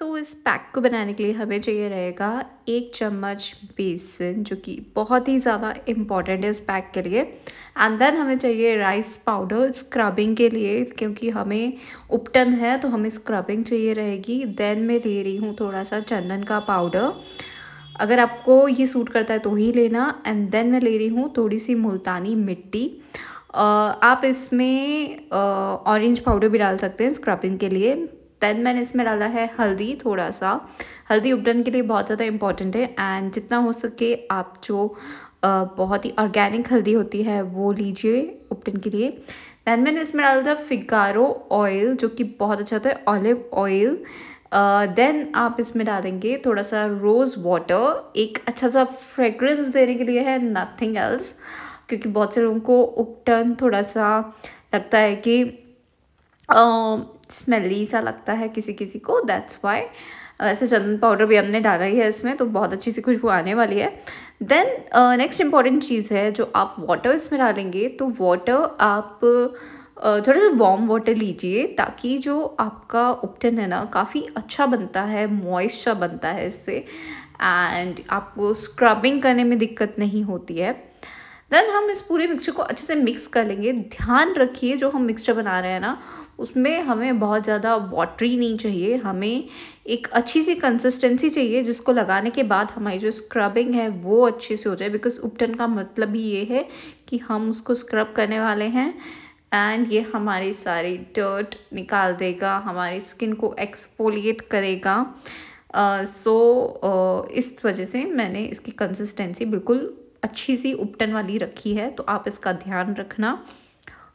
सो so, इस pack को बनाने के लिए हमें चाहिए रहेगा एक चम्मच बेसन जो कि बहुत ही ज़्यादा इम्पॉर्टेंट है इस पैक के लिए एंड देन हमें चाहिए राइस पाउडर स्क्रबिंग के लिए क्योंकि हमें उपटन है तो हमें स्क्रबिंग चाहिए रहेगी देन मैं ले रही हूँ थोड़ा सा चंदन का पाउडर अगर आपको ये सूट करता है तो ही लेना एंड देन मैं ले रही हूँ थोड़ी सी मुल्तानी मिट्टी आप इसमें ऑरेंज पाउडर भी डाल सकते हैं स्क्रबिंग के लिए देन मैंने इसमें डाला है हल्दी थोड़ा सा हल्दी उपटन के लिए बहुत ज़्यादा इम्पॉर्टेंट है एंड जितना हो सके आप जो बहुत ही ऑर्गेनिक हल्दी होती है वो लीजिए उपटन के लिए दैन मैंने इसमें डाला था फिगारो ऑयल जो कि बहुत अच्छा होता है ऑलिव ऑयल देन आप इसमें डालेंगे थोड़ा सा रोज़ वाटर एक अच्छा सा फ्रेग्रेंस देने के लिए है नथिंग एल्स क्योंकि बहुत से लोगों को उपटन थोड़ा सा लगता है कि स्मेली सा लगता है किसी किसी को दैट्स वाई वैसे चंदन पाउडर भी हमने डाला ही है इसमें तो बहुत अच्छी सी खुशबू आने वाली है देन नेक्स्ट इंपॉर्टेंट चीज़ है जो आप वाटर इसमें डालेंगे तो वाटर आप uh, थोड़ा सा वार्म वाटर लीजिए ताकि जो आपका उपटन है ना काफ़ी अच्छा बनता है मॉइस्चर बनता है इससे एंड आपको स्क्रबिंग करने में दिक्कत नहीं होती है देन हम इस पूरे मिक्सचर को अच्छे से मिक्स कर लेंगे ध्यान रखिए जो हम मिक्सचर बना रहे हैं ना उसमें हमें बहुत ज़्यादा वाटरी नहीं चाहिए हमें एक अच्छी सी कंसिस्टेंसी चाहिए जिसको लगाने के बाद हमारी जो स्क्रबिंग है वो अच्छे से हो जाए बिकॉज उपटन का मतलब ही ये है कि हम उसको स्क्रब करने वाले हैं एंड ये हमारी सारी डर्ट निकाल देगा हमारी स्किन को एक्सपोलिएट करेगा सो uh, so, uh, इस वजह से मैंने इसकी कंसिस्टेंसी बिल्कुल अच्छी सी उपटन वाली रखी है तो आप इसका ध्यान रखना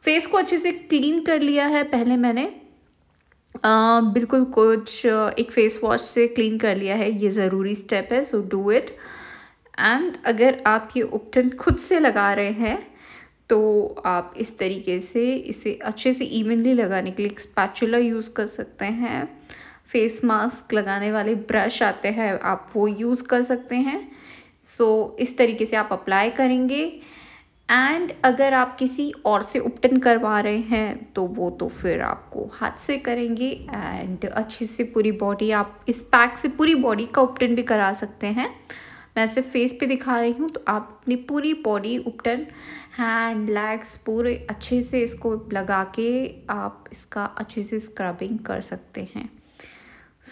फेस को अच्छे से क्लीन कर लिया है पहले मैंने आ, बिल्कुल कुछ एक फेस वॉश से क्लीन कर लिया है ये ज़रूरी स्टेप है सो डू इट एंड अगर आप ये उपटन खुद से लगा रहे हैं तो आप इस तरीके से इसे अच्छे से इवनली लगाने के लिए एक स्पैचुला यूज़ कर सकते हैं फेस मास्क लगाने वाले ब्रश आते हैं आप वो यूज़ कर सकते हैं सो so, इस तरीके से आप अप्लाई करेंगे एंड अगर आप किसी और से उपटन करवा रहे हैं तो वो तो फिर आपको हाथ से करेंगे एंड अच्छे से पूरी बॉडी आप इस पैक से पूरी बॉडी का उपटन भी करा सकते हैं मैं सिर्फ फेस पे दिखा रही हूँ तो आप अपनी पूरी बॉडी उपटन हैंड लेग्स पूरे अच्छे से इसको लगा के आप इसका अच्छे से स्क्रबिंग कर सकते हैं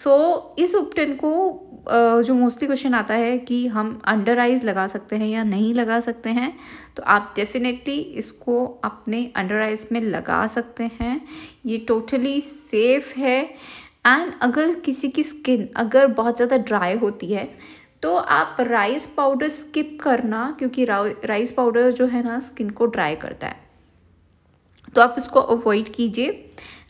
सो so, इस उपटन को जो मोस्टली क्वेश्चन आता है कि हम अंडर आइज लगा सकते हैं या नहीं लगा सकते हैं तो आप डेफिनेटली इसको अपने अंडर आइज में लगा सकते हैं ये टोटली सेफ़ है एंड अगर किसी की स्किन अगर बहुत ज़्यादा ड्राई होती है तो आप राइस पाउडर स्किप करना क्योंकि राइस पाउडर जो है ना स्किन को ड्राई करता है तो आप इसको अवॉइड कीजिए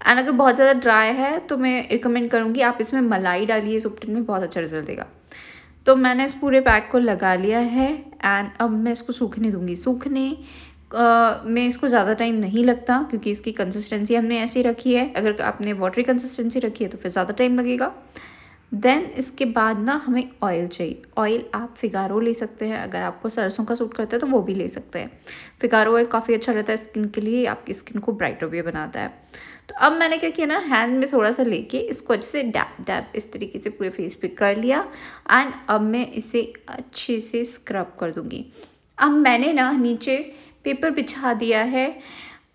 एंड अगर बहुत ज़्यादा ड्राई है तो मैं रिकमेंड करूँगी आप इसमें मलाई डालिए इस उपटन में बहुत अच्छा रिजल्ट देगा तो मैंने इस पूरे पैक को लगा लिया है एंड अब मैं इसको सूखने दूँगी सूखने Uh, में इसको ज़्यादा टाइम नहीं लगता क्योंकि इसकी कंसिस्टेंसी हमने ऐसी रखी है अगर आपने वाटरी कंसिस्टेंसी रखी है तो फिर ज़्यादा टाइम लगेगा देन इसके बाद ना हमें ऑयल चाहिए ऑयल आप फिगारो ले सकते हैं अगर आपको सरसों का सूट करता है तो वो भी ले सकते हैं फिगारो ऑयल काफ़ी अच्छा रहता है स्किन के लिए आपकी स्किन को ब्राइटर भी बनाता है तो अब मैंने क्या किया ना हैंड में थोड़ा सा लेके इसको अच्छे से डैप डैप इस तरीके से पूरे फेस पे कर लिया एंड अब मैं इसे अच्छे से स्क्रब कर दूँगी अब मैंने ना नीचे पेपर बिछा दिया है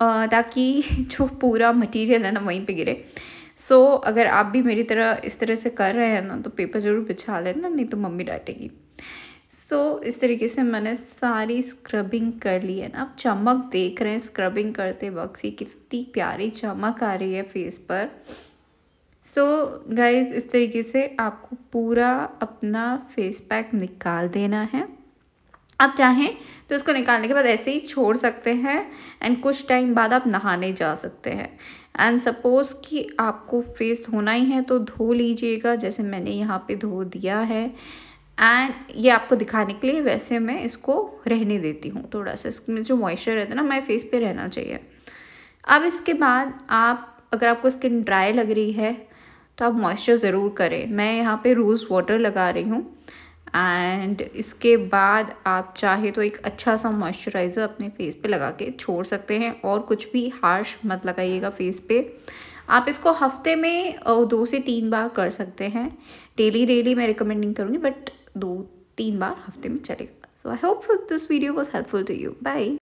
ताकि जो पूरा मटीरियल है ना वहीं पर गिरे सो so, अगर आप भी मेरी तरह इस तरह से कर रहे हैं ना तो पेपर ज़रूर बिछा लेना नहीं तो मम्मी डांटेगी सो so, इस तरीके से मैंने सारी स्क्रबिंग कर ली है ना आप चमक देख रहे हैं स्क्रबिंग करते वक्त ही कितनी प्यारी चमक आ रही है फेस पर सो so, गाइज इस तरीके से आपको पूरा अपना फेस पैक निकाल देना है आप चाहें तो इसको निकालने के बाद ऐसे ही छोड़ सकते हैं एंड कुछ टाइम बाद आप नहाने जा सकते हैं एंड सपोज़ कि आपको फेस धोना ही है तो धो लीजिएगा जैसे मैंने यहाँ पे धो दिया है एंड ये आपको दिखाने के लिए वैसे मैं इसको रहने देती हूँ थोड़ा सा इसमें जो मॉइस्चर रहता है ना मैं फेस पे रहना चाहिए अब इसके बाद आप अगर आपको स्किन ड्राई लग रही है तो आप मॉइस्चर ज़रूर करें मैं यहाँ पर रोज़ वाटर लगा रही हूँ एंड इसके बाद आप चाहे तो एक अच्छा सा मॉइस्चराइज़र अपने फेस पे लगा के छोड़ सकते हैं और कुछ भी हार्श मत लगाइएगा फेस पे आप इसको हफ्ते में दो से तीन बार कर सकते हैं डेली डेली मैं रिकमेंड नहीं करूँगी बट दो तीन बार हफ्ते में चलेगा so I hope this video was helpful to you by